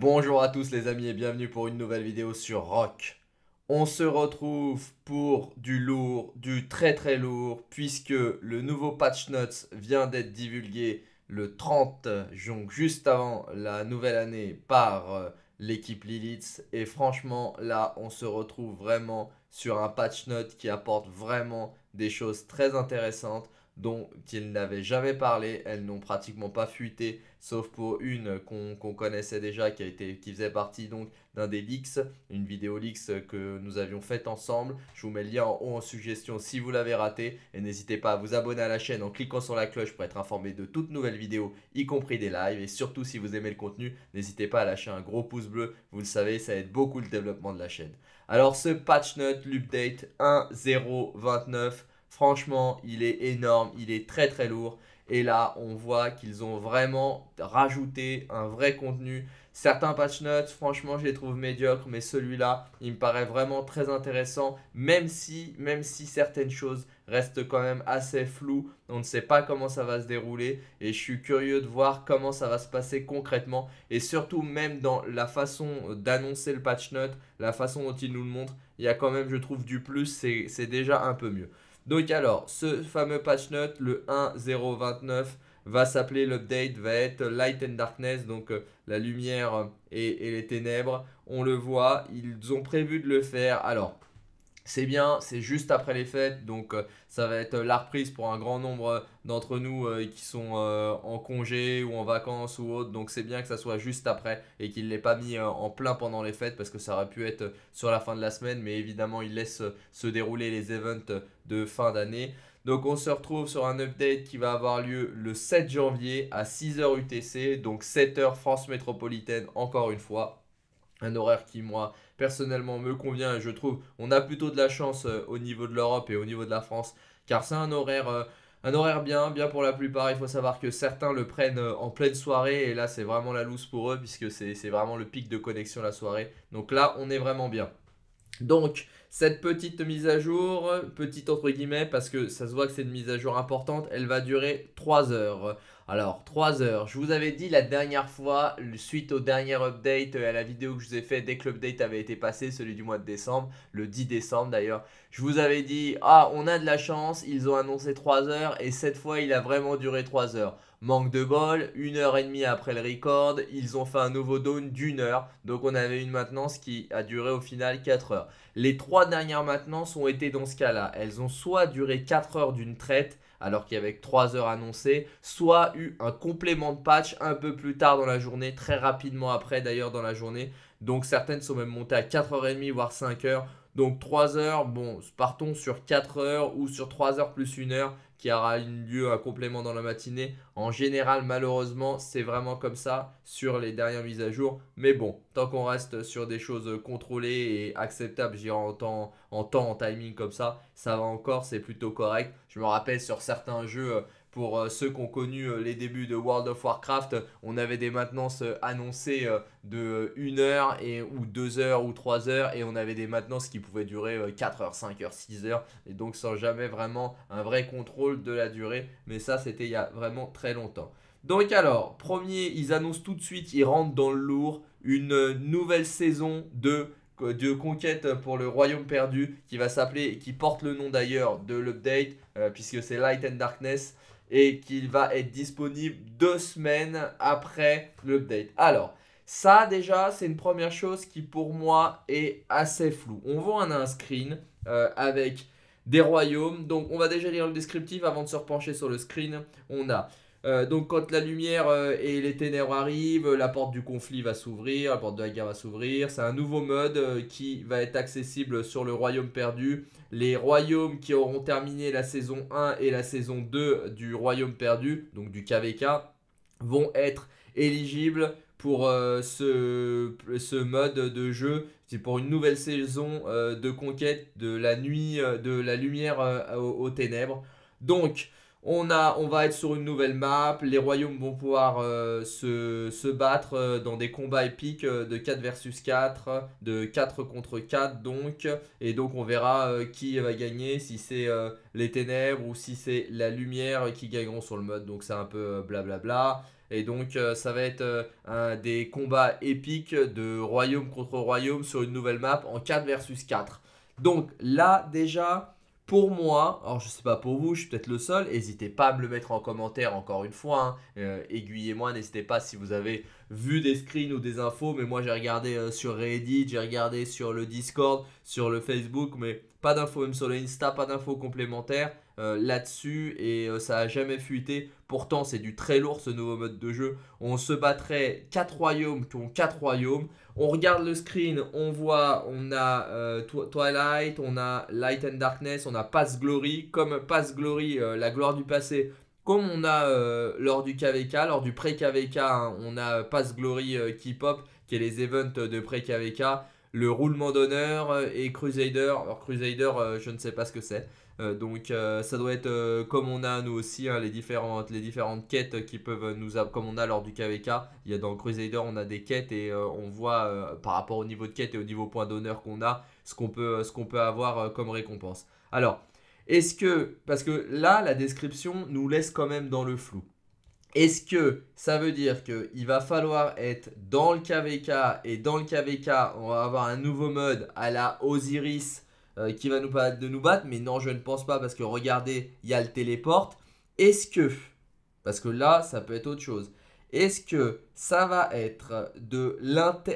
Bonjour à tous les amis et bienvenue pour une nouvelle vidéo sur Rock. On se retrouve pour du lourd, du très très lourd, puisque le nouveau patch notes vient d'être divulgué le 30, juin juste avant la nouvelle année, par euh, l'équipe Lilith. Et franchement, là, on se retrouve vraiment sur un patch note qui apporte vraiment des choses très intéressantes dont ils n'avaient jamais parlé, elles n'ont pratiquement pas fuité sauf pour une qu'on connaissait déjà, qui, faisait partie donc d'un des leaks, une vidéo leaks que nous avions faite ensemble. Je vous mets le lien en haut en suggestion si vous l'avez raté. Et n'hésitez pas à vous abonner à la chaîne en cliquant sur la cloche pour être informé de toutes nouvelles vidéos, y compris des lives. Et surtout, si vous aimez le contenu, n'hésitez pas à lâcher un gros pouce bleu. Vous le savez, ça aide beaucoup le développement de la chaîne. Alors, ce patch note, l'update 1.0.29, franchement, il est énorme, il est très très lourd. Et là, on voit qu'ils ont vraiment rajouté un vrai contenu. Certains patch notes, franchement, je les trouve médiocres, mais celui-là, il me paraît vraiment très intéressant, même si, même si certaines choses restent quand même assez floues. On ne sait pas comment ça va se dérouler et je suis curieux de voir comment ça va se passer concrètement et surtout même dans la façon d'annoncer le patch note, la façon dont il nous le montrent, il y a quand même, je trouve, du plus, c'est déjà un peu mieux. Donc alors, ce fameux patch note, le 1.0.29, va s'appeler l'update, va être Light and Darkness, donc euh, la lumière et, les ténèbres. On le voit, ils ont prévu de le faire. Alors, c'est bien, c'est juste après les fêtes, donc euh, ça va être euh, la reprise pour un grand nombre euh, d'entre nous qui sont en congé ou en vacances ou autre, donc c'est bien que ça soit juste après et qu'il ne l'ait pas mis en plein pendant les fêtes parce que ça aurait pu être sur la fin de la semaine, mais évidemment il laisse se dérouler les events de fin d'année. Donc on se retrouve sur un update qui va avoir lieu le 7 janvier à 6h UTC, donc 7h France métropolitaine encore une fois. Un horaire qui moi personnellement me convient et je trouve on a plutôt de la chance euh, au niveau de l'Europe et au niveau de la France car c'est un horaire euh, un horaire bien, bien pour la plupart. Il faut savoir que certains le prennent euh, en pleine soirée et là c'est vraiment la loose pour eux puisque c'est vraiment le pic de connexion la soirée. Donc là on est vraiment bien. Donc cette petite mise à jour, petite entre guillemets, parce que ça se voit que c'est une mise à jour importante, elle va durer 3 heures. Alors, 3 heures. Je vous avais dit la dernière fois, suite au dernier update, et à la vidéo que je vous ai fait dès que l'update avait été passé, celui du mois de décembre, le 10 décembre d'ailleurs, je vous avais dit, ah, on a de la chance, ils ont annoncé 3 heures, et cette fois, il a vraiment duré 3 heures. Manque de bol, une heure et demie après le record, ils ont fait un nouveau down d'une heure. Donc on avait une maintenance qui a duré au final 4 heures. Les trois dernières maintenances ont été dans ce cas-là. Elles ont soit duré 4 heures d'une traite, alors qu'il y avait 3 heures annoncées, soit eu un complément de patch un peu plus tard dans la journée, très rapidement après d'ailleurs dans la journée. Donc certaines sont même montées à 4h30 voire 5h. Donc 3 heures, bon, partons sur 4 heures ou sur 3 heures plus 1 heure qui aura une lieu à complément dans la matinée. En général, malheureusement, c'est vraiment comme ça sur les dernières mises à jour. Mais bon, tant qu'on reste sur des choses contrôlées et acceptables, j'irai en temps, en temps, en timing comme ça, ça va encore, c'est plutôt correct. Je me rappelle sur certains jeux, euh, pour euh, ceux qui ont connu euh, les débuts de World of Warcraft, on avait des maintenances euh, annoncées de 1 heure et, ou 2 heures ou 3 heures et on avait des maintenances qui pouvaient durer 4 heures, 5 heures, 6 heures et donc sans jamais vraiment un vrai contrôle de la durée. Mais ça, c'était il y a vraiment très longtemps. Donc alors, premier, ils annoncent tout de suite, ils rentrent dans le lourd, une nouvelle saison de de conquête pour le royaume perdu qui va s'appeler et qui porte le nom d'ailleurs de l'update puisque c'est Light and Darkness et qu'il va être disponible deux semaines après l'update. Alors, ça déjà, c'est une première chose qui pour moi est assez floue. On voit un, un screen euh, avec des royaumes, donc on va déjà lire le descriptif avant de se repencher sur le screen. On a euh, donc quand la lumière euh, et les ténèbres arrivent, la porte du conflit va s'ouvrir, la porte de la guerre va s'ouvrir. C'est un nouveau mode euh, qui va être accessible sur le royaume perdu. Les royaumes qui auront terminé la saison 1 et la saison 2 du royaume perdu, donc du KVK, vont être éligibles pour ce, mode de jeu. C'est pour une nouvelle saison de conquête de la nuit, de la lumière aux ténèbres. Donc, on, va être sur une nouvelle map, les royaumes vont pouvoir euh, se, battre euh, dans des combats épiques euh, de 4 versus 4, de 4 contre 4 donc, et donc on verra qui va gagner, si c'est les ténèbres ou si c'est la lumière qui gagneront sur le mode, donc c'est un peu blablabla. Et donc ça va être un des combats épiques de royaume contre royaume sur une nouvelle map en 4 versus 4. Donc là déjà, pour moi, alors je sais pas pour vous, je suis peut-être le seul, n'hésitez pas à me le mettre en commentaire encore une fois, hein. euh, aiguillez-moi, n'hésitez pas si vous avez vu des screens ou des infos, mais moi j'ai regardé euh, sur Reddit, j'ai regardé sur le Discord, sur le Facebook, mais pas d'infos même sur l'Insta, pas d'infos complémentaires euh, là-dessus, et ça a jamais fuité, pourtant c'est du très lourd ce nouveau mode de jeu, on se battrait 4 royaumes qui ont 4 royaumes, on regarde le screen, on voit, on a euh, Twilight, on a Light and Darkness, on a Past Glory. Comme Past Glory, euh, la gloire du passé, comme on a euh, lors du KVK, lors du pré-KVK, hein, on a Pass Glory qui K-Pop, qui est les events de pré-KVK, le roulement d'honneur et Crusader. Alors Crusader, je ne sais pas ce que c'est. Euh, donc euh, ça doit être euh, comme on a nous aussi hein, les, différentes, quêtes qui peuvent nous comme on a lors du KVK. Il y a dans Crusader on a des quêtes et on voit par rapport au niveau de quête et au niveau point d'honneur qu'on a ce qu'on peut, peut, avoir comme récompense. Alors est-ce que parce que là la description nous laisse quand même dans le flou. Est-ce que ça veut dire qu'il va falloir être dans le KVK et dans le KVK on va avoir un nouveau mode à la Osiris euh, qui va nous permettre de nous battre. Mais non, je ne pense pas parce que regardez, il y a le téléporte. Est-ce que, parce que là, ça peut être autre chose. Est-ce que ça va être de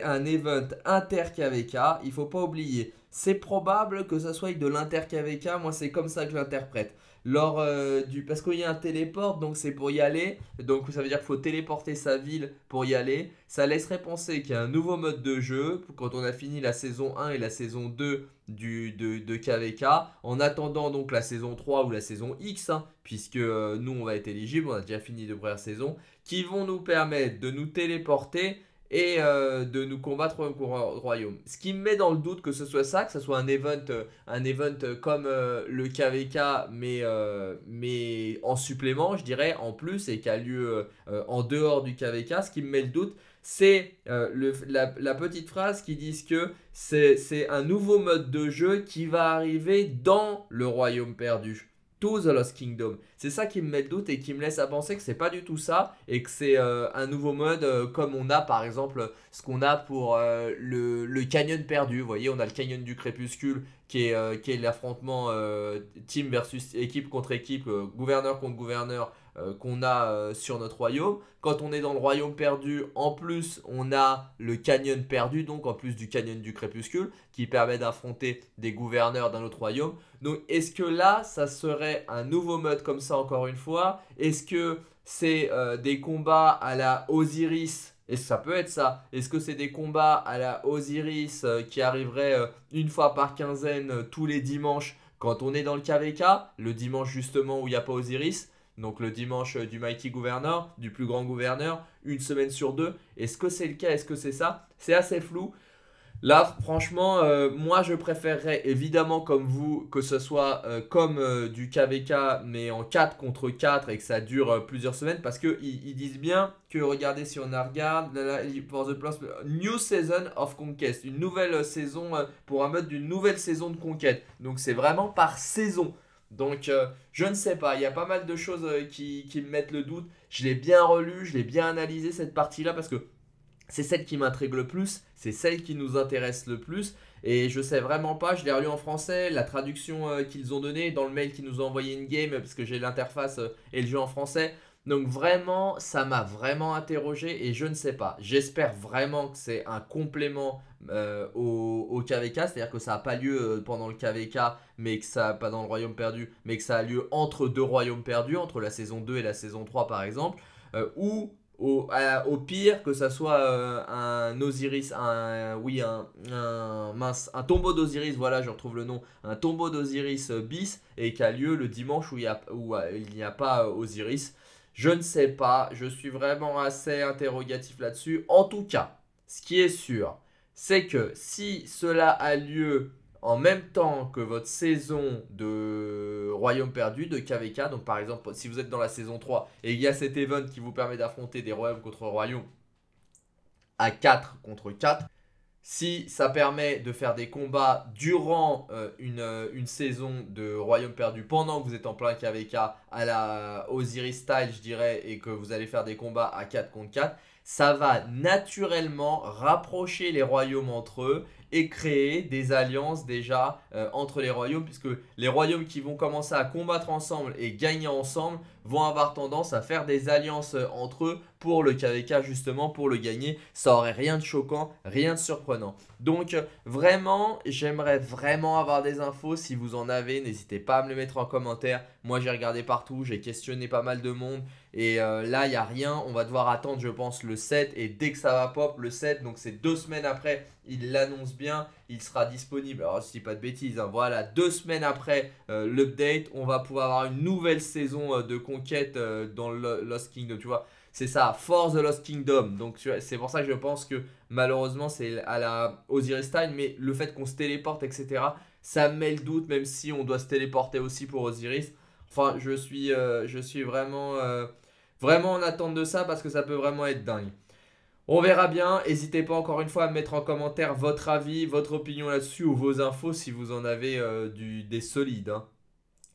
un event inter-KVK Il faut pas oublier, c'est probable que ça soit de l'inter-KVK. Moi, c'est comme ça que j'interprète. Lors euh, du parce qu'il y a un téléport, donc c'est pour y aller. Donc ça veut dire qu'il faut téléporter sa ville pour y aller. Ça laisserait penser qu'il y a un nouveau mode de jeu quand on a fini la saison 1 et la saison 2 du, de, de, KVK. En attendant donc la saison 3 ou la saison X, hein, puisque euh, nous on va être éligible, on a déjà fini de première saison qui vont nous permettre de nous téléporter et euh, de nous combattre au royaume. Ce qui me met dans le doute que ce soit ça, que ce soit un event, euh, un event euh, comme le KVK, mais, mais en supplément, je dirais, en plus, et qui a lieu en dehors du KVK, ce qui me met le doute, c'est la, la, petite phrase qui dit que c'est un nouveau mode de jeu qui va arriver dans le royaume perdu to the Lost Kingdom. C'est ça qui me met le doute et qui me laisse à penser que c'est pas du tout ça et que c'est euh, un nouveau mode euh, comme on a par exemple ce qu'on a pour euh, le, canyon perdu. Vous voyez, on a le canyon du crépuscule qui est, qui est l'affrontement team versus équipe contre équipe, gouverneur contre gouverneur euh, qu'on a euh, sur notre royaume. Quand on est dans le royaume perdu, en plus, on a le canyon perdu, donc en plus du canyon du crépuscule, qui permet d'affronter des gouverneurs d'un autre royaume. Donc est-ce que là, ça serait un nouveau mode comme ça encore une fois Est-ce que c'est euh, des combats à la Osiris et ça peut être ça Est-ce que c'est des combats à la Osiris qui arriveraient une fois par quinzaine tous les dimanches quand on est dans le KVK, le dimanche justement où il n'y a pas Osiris donc le dimanche euh, du Mighty Gouverneur, du plus grand gouverneur, une semaine sur deux. Est-ce que c'est le cas Est-ce que c'est ça C'est assez flou. Là, franchement, euh, moi je préférerais évidemment comme vous que ce soit euh, comme du KVK mais en 4 contre 4 et que ça dure plusieurs semaines parce qu'ils ils disent bien que regardez si on regarde la, New Season of Conquest, une nouvelle saison pour un mode d'une nouvelle saison de conquête. Donc c'est vraiment par saison. Donc, euh, je ne sais pas. Il y a pas mal de choses euh, qui, me mettent le doute. Je l'ai bien relu, je l'ai bien analysé cette partie-là parce que c'est celle qui m'intrigue le plus, c'est celle qui nous intéresse le plus. Et je sais vraiment pas, je l'ai relu en français, la traduction euh, qu'ils ont donnée dans le mail qu'ils nous ont envoyé une game parce que j'ai l'interface et le jeu en français. Donc vraiment, ça m'a vraiment interrogé et je ne sais pas. J'espère vraiment que c'est un complément euh, au, KVK, c'est-à-dire que ça n'a pas lieu euh, pendant le KVK, mais que ça pas dans le royaume perdu, mais que ça a lieu entre deux royaumes perdus, entre la saison 2 et la saison 3 par exemple, euh, ou au, pire que ça soit un Osiris, un oui un, un tombeau d'Osiris, voilà, je retrouve le nom, un tombeau d'Osiris bis et qui a lieu le dimanche où où, il n'y a pas Osiris je ne sais pas, je suis vraiment assez interrogatif là-dessus. En tout cas, ce qui est sûr, c'est que si cela a lieu en même temps que votre saison de Royaume perdu, de KVK, donc par exemple si vous êtes dans la saison 3 et il y a cet event qui vous permet d'affronter des royaumes contre royaumes à 4 contre 4, si ça permet de faire des combats durant euh, une, euh, une, saison de Royaume Perdu, pendant que vous êtes en plein KVK à la Osiris Style, je dirais, et que vous allez faire des combats à 4 contre 4, ça va naturellement rapprocher les royaumes entre eux et créer des alliances déjà euh, entre les royaumes, puisque les royaumes qui vont commencer à combattre ensemble et gagner ensemble vont avoir tendance à faire des alliances euh, entre eux pour le KVK justement, pour le gagner. Ça aurait rien de choquant, rien de surprenant. Donc vraiment, j'aimerais vraiment avoir des infos. Si vous en avez, n'hésitez pas à me le mettre en commentaire. Moi j'ai regardé partout, j'ai questionné pas mal de monde. Et euh, là, il n'y a rien. On va devoir attendre, je pense, le 7. Et dès que ça va pop, le 7, donc c'est deux semaines après, il l'annonce bien, il sera disponible. Alors, je dis pas de bêtises, hein. voilà, deux semaines après euh, l'update, on va pouvoir avoir une nouvelle saison euh, de conquête dans le Lost Kingdom, tu vois. C'est ça, Force the Lost Kingdom. Donc, c'est pour ça que je pense que malheureusement, c'est à la Osiris Time, mais le fait qu'on se téléporte, etc., ça met le doute, même si on doit se téléporter aussi pour Osiris. Enfin, je suis, je suis vraiment Vraiment en attente de ça parce que ça peut vraiment être dingue. On verra bien. N'hésitez pas encore une fois à mettre en commentaire votre avis, votre opinion là-dessus ou vos infos si vous en avez euh, du, des solides. Hein.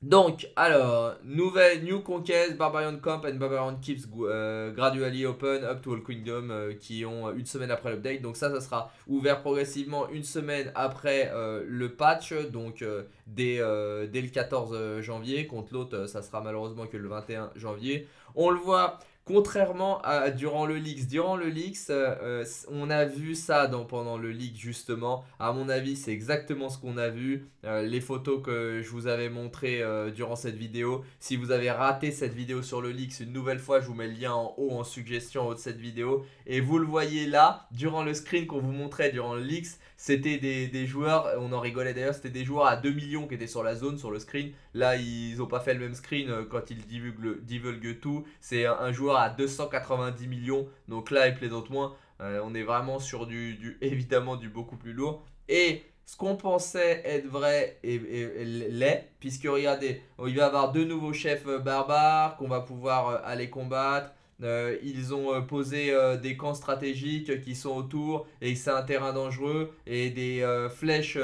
Donc, alors, nouvelle New Conquest, Barbarian Camp and Barbarian Keeps euh, gradually open up to all kingdom euh, qui ont euh, une semaine après l'update. Donc ça, ça sera ouvert progressivement une semaine après le patch, donc dès, dès, le 14 janvier. Contre l'autre, ça sera malheureusement que le 21 janvier. On le voit, Contrairement à durant le Leaks, durant le Leaks, euh, euh, on a vu ça pendant le Leaks justement. À mon avis, c'est exactement ce qu'on a vu. Euh, les photos que je vous avais montrées durant cette vidéo. Si vous avez raté cette vidéo sur le Leaks, une nouvelle fois, je vous mets le lien en haut en suggestion en haut de cette vidéo. Et vous le voyez là, durant le screen qu'on vous montrait durant le Leaks, c'était des, joueurs, on en rigolait d'ailleurs, c'était des joueurs à 2 millions qui étaient sur la zone, sur le screen. Là, ils n'ont pas fait le même screen euh, quand ils divulguent, tout. C'est un, joueur à 290 millions, donc là, il plaisante moins. Euh, on est vraiment sur du, du, évidemment, du beaucoup plus lourd. Et ce qu'on pensait être vrai et, l'est, puisque regardez, il va y avoir deux nouveaux chefs euh, barbares qu'on va pouvoir aller combattre. Euh, ils ont euh, posé euh, des camps stratégiques qui sont autour et c'est un terrain dangereux et des flèches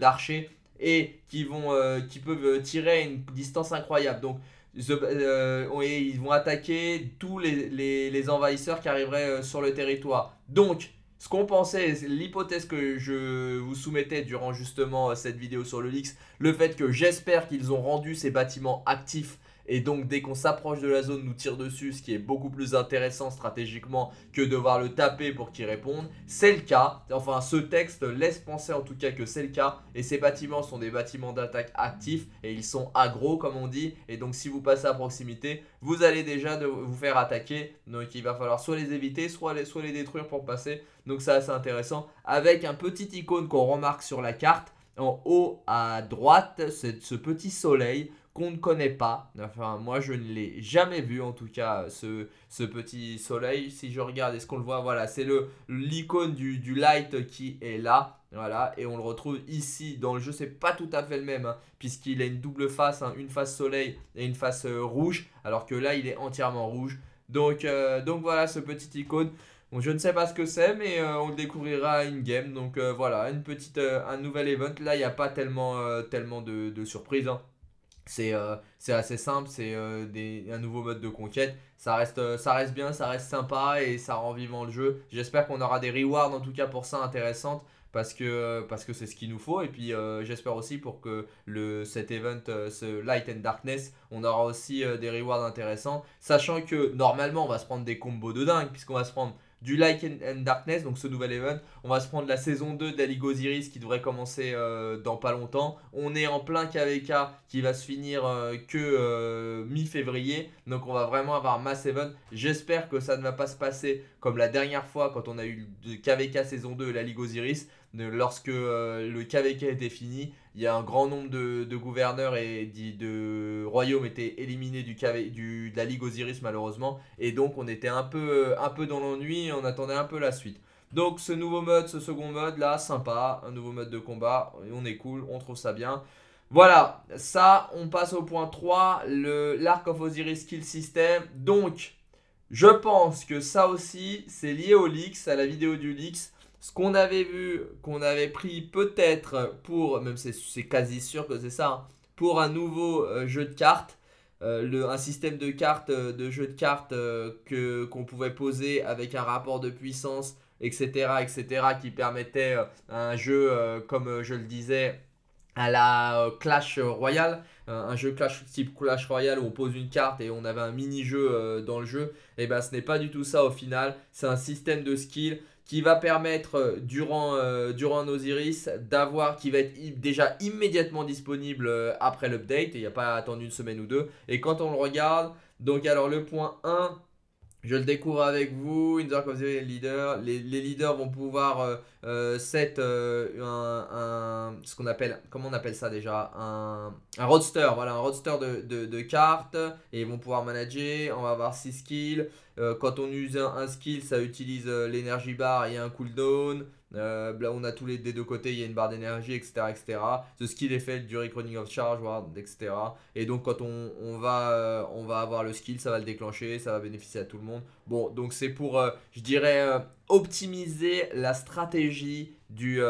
d'archers et qui, vont, qui peuvent tirer à une distance incroyable. Donc ils vont attaquer tous les, envahisseurs qui arriveraient sur le territoire. Donc ce qu'on pensait, l'hypothèse que je vous soumettais durant justement cette vidéo sur le Lix, le fait que j'espère qu'ils ont rendu ces bâtiments actifs et donc dès qu'on s'approche de la zone, nous tire dessus, ce qui est beaucoup plus intéressant stratégiquement que devoir le taper pour qu'il réponde. C'est le cas. Enfin, ce texte laisse penser en tout cas que c'est le cas. Et ces bâtiments sont des bâtiments d'attaque actifs et ils sont agro comme on dit. Et donc si vous passez à proximité, vous allez déjà vous faire attaquer. Donc il va falloir soit les éviter, soit les, soit les détruire pour passer. Donc c'est assez intéressant. Avec un petit icône qu'on remarque sur la carte en haut à droite, c'est ce petit soleil ne connaît pas. Enfin, moi, je ne l'ai jamais vu, en tout cas, ce, ce petit soleil. Si je regarde, est-ce qu'on le voit Voilà, c'est l'icône du, du light qui est là. Voilà, et on le retrouve ici dans le jeu, c'est pas tout à fait le même, hein, puisqu'il a une double face, hein, une face soleil et une face euh, rouge, alors que là il est entièrement rouge. Donc, euh, donc voilà ce petit icône. Bon, je ne sais pas ce que c'est, mais euh, on le découvrira in-game. Donc voilà, une petite, un nouvel event. Là, il n'y a pas tellement, tellement de, surprises. Hein. Euh, c'est assez simple, c'est euh, un nouveau mode de conquête. Ça reste, euh, ça reste bien, ça reste sympa et ça rend vivant le jeu. J'espère qu'on aura des rewards en tout cas pour ça intéressantes parce que parce c'est ce qu'il nous faut et puis j'espère aussi pour que le cet event ce Light and Darkness on aura aussi des rewards intéressants sachant que normalement on va se prendre des combos de dingue puisqu'on va se prendre du Like and, Darkness, donc ce nouvel event. On va se prendre la saison 2 d'Aligosiris qui devrait commencer euh, dans pas longtemps. On est en plein KVK qui va se finir euh, que euh, mi-février. Donc on va vraiment avoir Mass Event. J'espère que ça ne va pas se passer comme la dernière fois quand on a eu KVK saison 2 et la Ligue Osiris. Lorsque le KVK était fini, il y a un grand nombre de, gouverneurs et de, de royaumes étaient éliminés du, du, de la Ligue Osiris malheureusement. Et donc on était un peu, un peu dans l'ennui, on attendait un peu la suite. Donc ce nouveau mode, ce second mode là, sympa, un nouveau mode de combat, on est cool, on trouve ça bien. Voilà, ça, on passe au point 3, l'Arc of Osiris Kill System. Donc, je pense que ça aussi, c'est lié au Leaks, à la vidéo du Leaks ce qu'on avait vu, qu'on avait pris peut-être pour, même c'est quasi sûr que c'est ça, hein, pour un nouveau euh, jeu de cartes, euh, un système de cartes, euh, de jeu de cartes que qu'on pouvait poser avec un rapport de puissance, etc., etc., qui permettait un jeu, comme je le disais, à la Clash Royale, un jeu Clash type Clash Royale où on pose une carte et on avait un mini-jeu dans le jeu, et ben ce n'est pas du tout ça au final, c'est un système de skill, qui va permettre euh, durant, nos euh, durant Osiris d'avoir, qui va être déjà immédiatement disponible euh, après l'update, il n'y a pas à attendre une semaine ou deux. Et quand on le regarde, donc alors le point 1, je le découvre avec vous, une the vous avez les Leader. Les, les leaders vont pouvoir euh, euh, euh, un, un, ce qu'on appelle, comment on appelle ça déjà un, un, roadster, voilà, un roadster de, de, de, cartes. Et ils vont pouvoir manager, on va avoir 6 skills. Euh, quand on use un, skill, ça utilise l'énergie bar et un cooldown. Euh, là, on a tous les des deux côtés, il y a une barre d'énergie, etc., etc. Ce skill fait du running of charge, etc. Et donc, quand on, va, euh, on va avoir le skill, ça va le déclencher, ça va bénéficier à tout le monde. Bon, donc c'est pour, euh, je dirais, optimiser la stratégie du,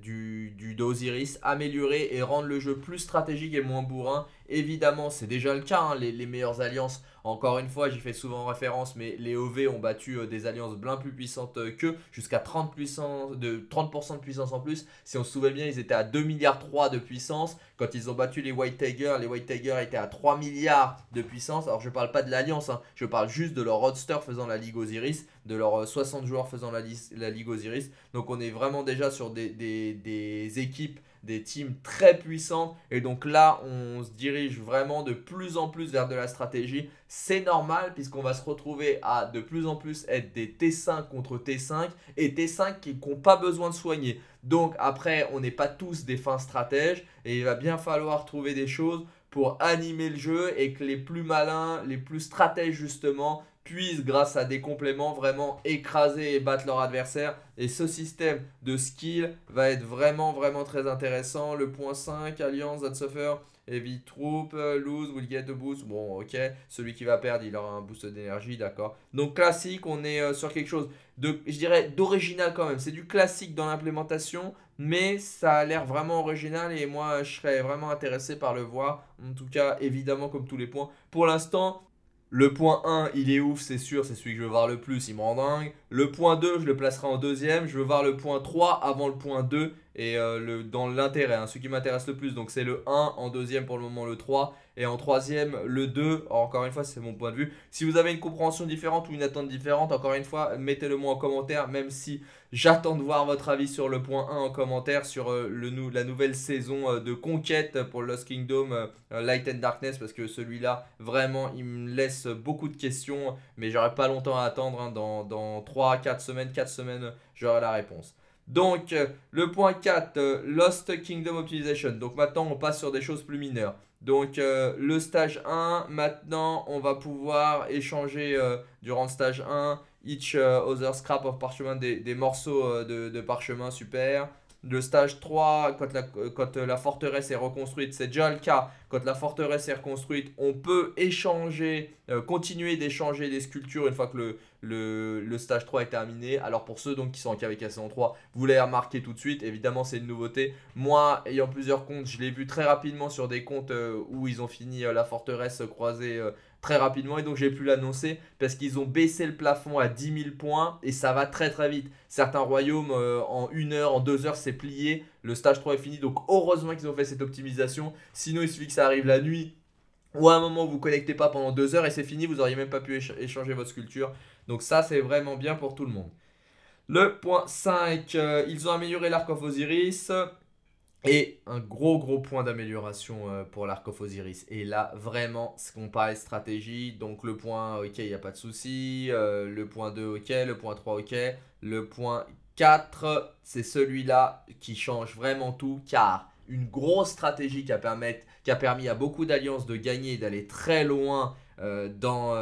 du, du d'Osiris, améliorer et rendre le jeu plus stratégique et moins bourrin. Évidemment, c'est déjà le cas, hein, les, les meilleures alliances encore une fois, j'y fais souvent référence, mais les OV ont battu euh, des alliances bien plus puissantes euh, qu'eux, jusqu'à 30%, de, 30 de puissance en plus. Si on se souvient bien, ils étaient à 2 milliards de puissance. Quand ils ont battu les White Tiger, les White Tiger étaient à 3 milliards de puissance. Alors je ne parle pas de l'alliance, hein. je parle juste de leur roadster faisant la Ligue Osiris, de leurs euh, 60 joueurs faisant la, la, Ligue Osiris. Donc on est vraiment déjà sur des, des, des équipes des teams très puissantes. Et donc là, on se dirige vraiment de plus en plus vers de la stratégie c'est normal puisqu'on va se retrouver à de plus en plus être des T5 contre T5 et T5 qui n'ont pas besoin de soigner. Donc après, on n'est pas tous des fins stratèges et il va bien falloir trouver des choses pour animer le jeu et que les plus malins, les plus stratèges justement, puissent grâce à des compléments vraiment écraser et battre leur adversaire. Et ce système de skill va être vraiment vraiment très intéressant. Le point 5, Alliance, suffer. Heavy Troop, Lose will get the boost. Bon, ok. Celui qui va perdre, il aura un boost d'énergie, d'accord. Donc classique, on est euh, sur quelque chose de, je dirais, d'original quand même. C'est du classique dans l'implémentation, mais ça a l'air vraiment original et moi, je serais vraiment intéressé par le voir. En tout cas, évidemment, comme tous les points. Pour l'instant, le point 1, il est ouf, c'est sûr, c'est celui que je veux voir le plus, il me rend dingue. Le point 2, je le placerai en deuxième. Je veux voir le point 3 avant le point 2 et euh, le, dans l'intérêt, hein, ce qui m'intéresse le plus. Donc c'est le 1, en deuxième pour le moment le 3 et en troisième le 2. encore une fois, c'est mon point de vue. Si vous avez une compréhension différente ou une attente différente, encore une fois, mettez-le moi en commentaire, même si j'attends de voir votre avis sur le point 1 en commentaire sur euh, le, la nouvelle saison euh, de conquête pour Lost Kingdom Light and Darkness parce que celui-là, vraiment, il me laisse beaucoup de questions, mais j'aurai pas longtemps à attendre hein, dans, dans 3 3, 4 semaines, 4 semaines, euh, j'aurai la réponse. Donc, euh, le point 4, euh, Lost Kingdom Optimization. Donc, maintenant, on passe sur des choses plus mineures. Donc, le stage 1, maintenant, on va pouvoir échanger durant le stage 1, each other scrap of parchemin, des, morceaux de, de, parchemin, super. Le stage 3, quand la, la forteresse est reconstruite, c'est déjà le cas. Quand la forteresse est reconstruite, on peut échanger, euh, continuer d'échanger des sculptures une fois que le, le, stage 3 est terminé. Alors pour ceux donc qui sont en avec la saison 3, vous l'avez remarqué tout de suite, évidemment c'est une nouveauté. Moi, ayant plusieurs comptes, je l'ai vu très rapidement sur des comptes euh, où ils ont fini euh, la forteresse croisée très rapidement et donc j'ai pu l'annoncer parce qu'ils ont baissé le plafond à 10 000 points et ça va très très vite. Certains royaumes euh, en une heure, en deux heures, c'est plié. Le stage 3 est fini donc heureusement qu'ils ont fait cette optimisation. Sinon, il suffit que ça arrive la nuit ou à un moment vous ne connectez pas pendant deux heures et c'est fini, vous auriez même pas pu échanger votre sculpture. Donc, ça, c'est vraiment bien pour tout le monde. Le point 5, euh, ils ont amélioré l'arc of Osiris. Et un gros gros point d'amélioration euh, pour l'arc of Osiris. Et là, vraiment, ce qu'on parle stratégie. Donc le point, euh, ok, il n'y a pas de souci. Euh, le point 2, ok. Le point 3, ok. Le point 4, c'est celui-là qui change vraiment tout. Car une grosse stratégie qui a, permis à beaucoup d'alliances de gagner et d'aller très loin dans,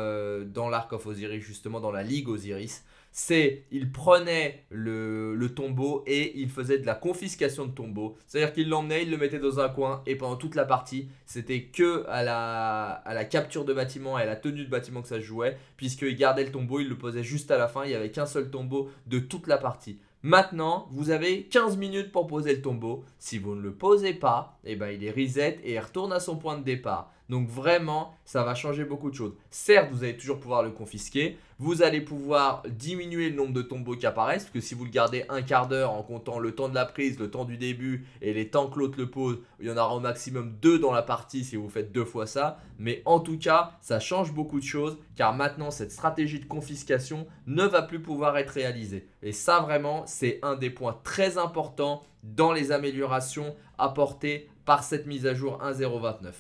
dans l'arc of Osiris, justement dans la ligue Osiris c'est il prenait le, tombeau et il faisait de la confiscation de tombeau. C'est-à-dire qu'il l'emmenait, il le mettait dans un coin et pendant toute la partie, c'était que à la, capture de bâtiment et à la tenue de bâtiment que ça se jouait, puisqu'il gardait le tombeau, il le posait juste à la fin, il n'y avait qu'un seul tombeau de toute la partie. Maintenant, vous avez 15 minutes pour poser le tombeau. Si vous ne le posez pas, eh ben, il est reset et il retourne à son point de départ. Donc vraiment, ça va changer beaucoup de choses. Certes, vous allez toujours pouvoir le confisquer. Vous allez pouvoir diminuer le nombre de tombeaux qui apparaissent, parce que si vous le gardez un quart d'heure en comptant le temps de la prise, le temps du début et les temps que l'autre le pose, il y en aura au maximum deux dans la partie si vous faites deux fois ça. Mais en tout cas, ça change beaucoup de choses, car maintenant, cette stratégie de confiscation ne va plus pouvoir être réalisée. Et ça, vraiment, c'est un des points très importants dans les améliorations apportées par cette mise à jour 1.029.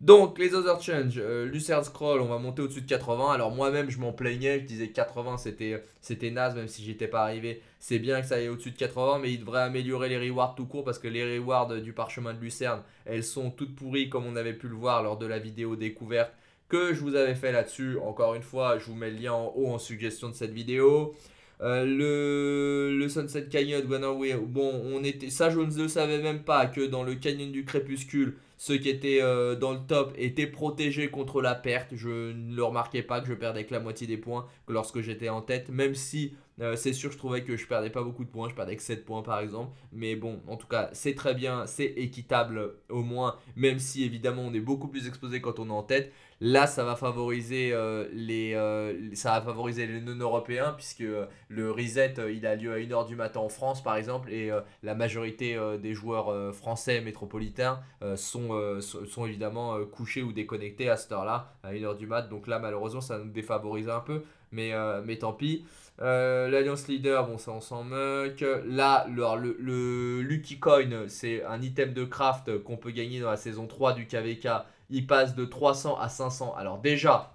Donc, les other change, euh, Lucerne Scroll, on va monter au-dessus de 80. Alors, moi-même, je m'en plaignais, je disais 80, c'était, c'était naze, même si j'étais pas arrivé. C'est bien que ça aille au-dessus de 80, mais il devrait améliorer les rewards tout court parce que les rewards du parchemin de Lucerne, elles sont toutes pourries, comme on avait pu le voir lors de la vidéo découverte que je vous avais fait là-dessus. Encore une fois, je vous mets le lien en haut en suggestion de cette vidéo. Euh, le, Sunset Canyon, when bon, on était, ça je ne savais même pas que dans le Canyon du Crépuscule, ceux qui étaient euh, dans le top étaient protégés contre la perte. Je ne le remarquais pas que je perdais que la moitié des points lorsque j'étais en tête, même si euh, c'est sûr je trouvais que je perdais pas beaucoup de points, je perdais que 7 points par exemple. Mais bon, en tout cas, c'est très bien, c'est équitable au moins, même si évidemment on est beaucoup plus exposé quand on est en tête. Là, ça va favoriser euh, euh, les, ça va favoriser les non-européens puisque euh, le reset il a lieu à 1h du matin en France par exemple et la majorité des joueurs français métropolitains sont, sont évidemment couchés ou déconnectés à cette heure-là, à 1h du mat. Donc là, malheureusement, ça nous défavorise un peu, mais, mais tant pis. L'Alliance Leader, bon, ça on s'en moque. Là, le, le Lucky Coin, c'est un item de craft qu'on peut gagner dans la saison 3 du KVK il passe de 300 à 500. Alors déjà,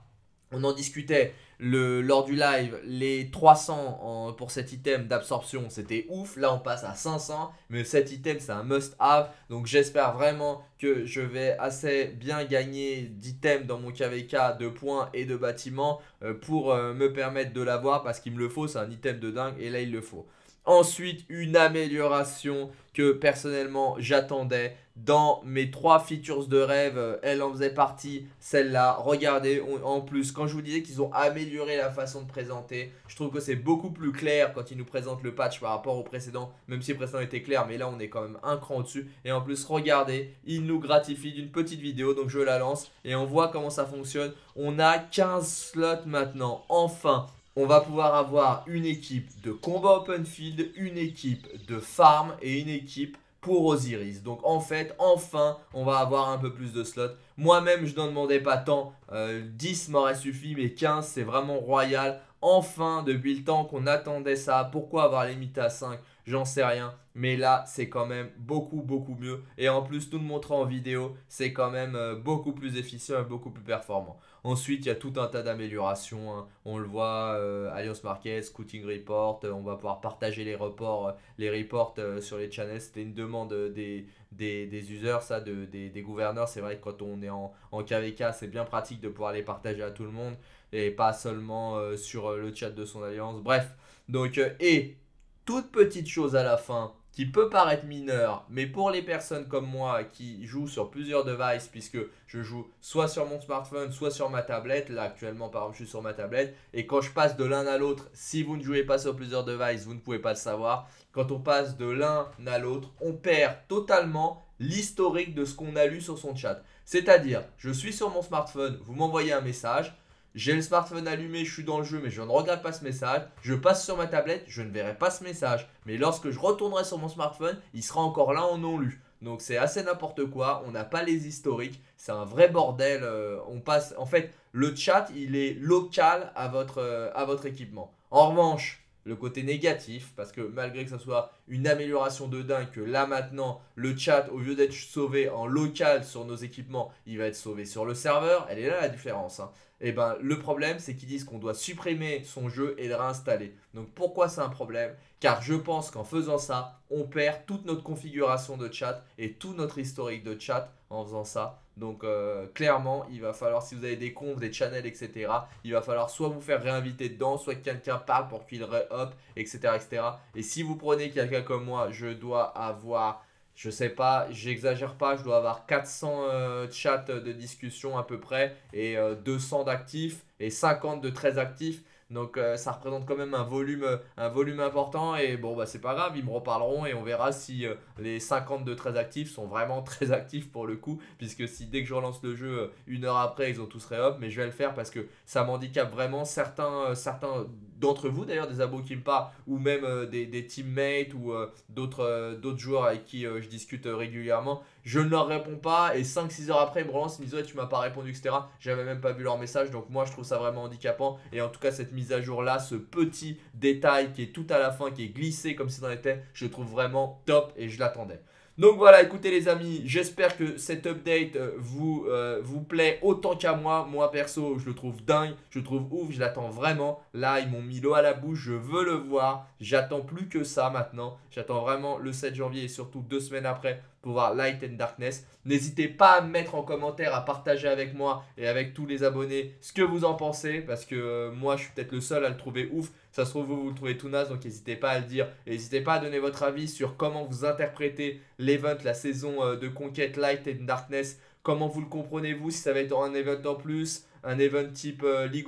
on en discutait le, lors du live, les 300 pour cet item d'absorption, c'était ouf. Là, on passe à 500, mais cet item, c'est un must-have. Donc, j'espère vraiment que je vais assez bien gagner d'items dans mon KVK de points et de bâtiments euh, pour euh, me permettre de l'avoir parce qu'il me le faut. C'est un item de dingue et là, il le faut. Ensuite, une amélioration que personnellement j'attendais dans mes trois features de rêve. Euh, elle en faisait partie, celle-là. Regardez, en plus, quand je vous disais qu'ils ont amélioré la façon de présenter, je trouve que c'est beaucoup plus clair quand ils nous présentent le patch par rapport au précédent, même si le précédent était clair, mais là on est quand même un cran au dessus. Et en plus, regardez, ils nous gratifient d'une petite vidéo, donc je la lance et on voit comment ça fonctionne. On a 15 slots maintenant, enfin on va pouvoir avoir une équipe de combat open field, une équipe de farm et une équipe pour Osiris. Donc en fait, enfin, on va avoir un peu plus de slots. Moi-même, je n'en demandais pas tant. 10 euh, m'aurait suffi, mais 15, c'est vraiment royal. Enfin, depuis le temps qu'on attendait ça, pourquoi avoir limité à 5 J'en sais rien. Mais là, c'est quand même beaucoup, beaucoup mieux. Et en plus, tout le montrer en vidéo, c'est quand même euh, beaucoup plus efficient et beaucoup plus performant. Ensuite, il y a tout un tas d'améliorations. Hein. On le voit, euh, Alliance Marquez, Scooting Report, euh, on va pouvoir partager les reports, euh, les reports sur les channels. C'était une demande des, des, des, users, ça, des, gouverneurs. C'est vrai que quand on est en, KVK, c'est bien pratique de pouvoir les partager à tout le monde et pas seulement sur le chat de son alliance. Bref, donc, et toute petite chose à la fin qui peut paraître mineur, mais pour les personnes comme moi qui jouent sur plusieurs devices, puisque je joue soit sur mon smartphone, soit sur ma tablette, là actuellement par exemple je suis sur ma tablette, et quand je passe de l'un à l'autre, si vous ne jouez pas sur plusieurs devices, vous ne pouvez pas le savoir, quand on passe de l'un à l'autre, on perd totalement l'historique de ce qu'on a lu sur son chat. C'est-à-dire, je suis sur mon smartphone, vous m'envoyez un message, j'ai le smartphone allumé, je suis dans le jeu, mais je ne regarde pas ce message. Je passe sur ma tablette, je ne verrai pas ce message. Mais lorsque je retournerai sur mon smartphone, il sera encore là en non lu. Donc c'est assez n'importe quoi, on n'a pas les historiques, c'est un vrai bordel. Euh, on passe, en fait, le chat, il est local à votre, euh, à votre équipement. En revanche, le côté négatif, parce que malgré que ce soit une amélioration de dingue, que là maintenant, le chat, au lieu d'être sauvé en local sur nos équipements, il va être sauvé sur le serveur, elle est là la différence. Hein et eh ben, le problème, c'est qu'ils disent qu'on doit supprimer son jeu et le réinstaller. Donc pourquoi c'est un problème Car je pense qu'en faisant ça, on perd toute notre configuration de chat et tout notre historique de chat en faisant ça. Donc euh, clairement, il va falloir, si vous avez des comptes, des channels, etc., il va falloir soit vous faire réinviter dedans, soit quelqu'un parle pour qu'il re-up, etc., etc. Et si vous prenez quelqu'un comme moi, je dois avoir je sais pas, j'exagère pas, je dois avoir 400 euh, chats de discussion à peu près et 200 euh, d'actifs et 50 de très actifs. Donc euh, ça représente quand même un volume, un volume important et bon bah c'est pas grave, ils me reparleront et on verra si euh, les 52 très actifs sont vraiment très actifs pour le coup, puisque si dès que je relance le jeu euh, une heure après ils ont tous réop mais je vais le faire parce que ça m'handicape vraiment certains, certains d'entre vous d'ailleurs, des abos qui me parlent ou même des, teammates ou d'autres, d'autres joueurs avec qui je discute régulièrement je ne leur réponds pas. Et 5-6 heures après, ils me relancent, ils disent Ouais, tu m'as pas répondu, etc. J'avais même pas vu leur message. Donc, moi, je trouve ça vraiment handicapant. Et en tout cas, cette mise à jour-là, ce petit détail qui est tout à la fin, qui est glissé comme si c'en était, je trouve vraiment top et je l'attendais. Donc voilà, écoutez les amis, j'espère que cet update euh, vous, euh, vous plaît autant qu'à moi. Moi perso, je le trouve dingue, je le trouve ouf, je l'attends vraiment. Là, ils m'ont mis l'eau à la bouche, je veux le voir. J'attends plus que ça maintenant. J'attends vraiment le 7 janvier et surtout deux semaines après pour voir Light and Darkness. N'hésitez pas à mettre en commentaire, à partager avec moi et avec tous les abonnés ce que vous en pensez, parce que euh, moi je suis peut-être le seul à le trouver ouf. Ça se trouve, vous, vous le trouvez tout naze, donc n'hésitez pas à le dire. N'hésitez pas à donner votre avis sur comment vous interprétez l'event, la saison euh, de conquête Light and Darkness. Comment vous le comprenez-vous, si ça va être un event en plus, un event type euh, League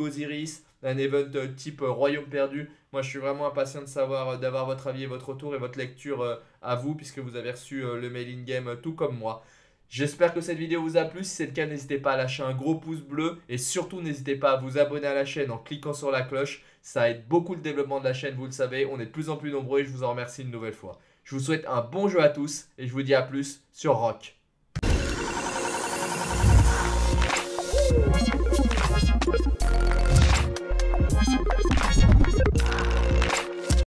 un event euh, type euh, Royaume perdu. Moi, je suis vraiment impatient de savoir, euh, d'avoir votre avis et votre retour et votre lecture à vous, puisque vous avez reçu le mailing game tout comme moi. J'espère que cette vidéo vous a plu. Si c'est le cas, n'hésitez pas à lâcher un gros pouce bleu et surtout n'hésitez pas à vous abonner à la chaîne en cliquant sur la cloche. Ça aide beaucoup le développement de la chaîne, vous le savez. On est de plus en plus nombreux et je vous en remercie une nouvelle fois. Je vous souhaite un bon jeu à tous et je vous dis à plus sur Rock.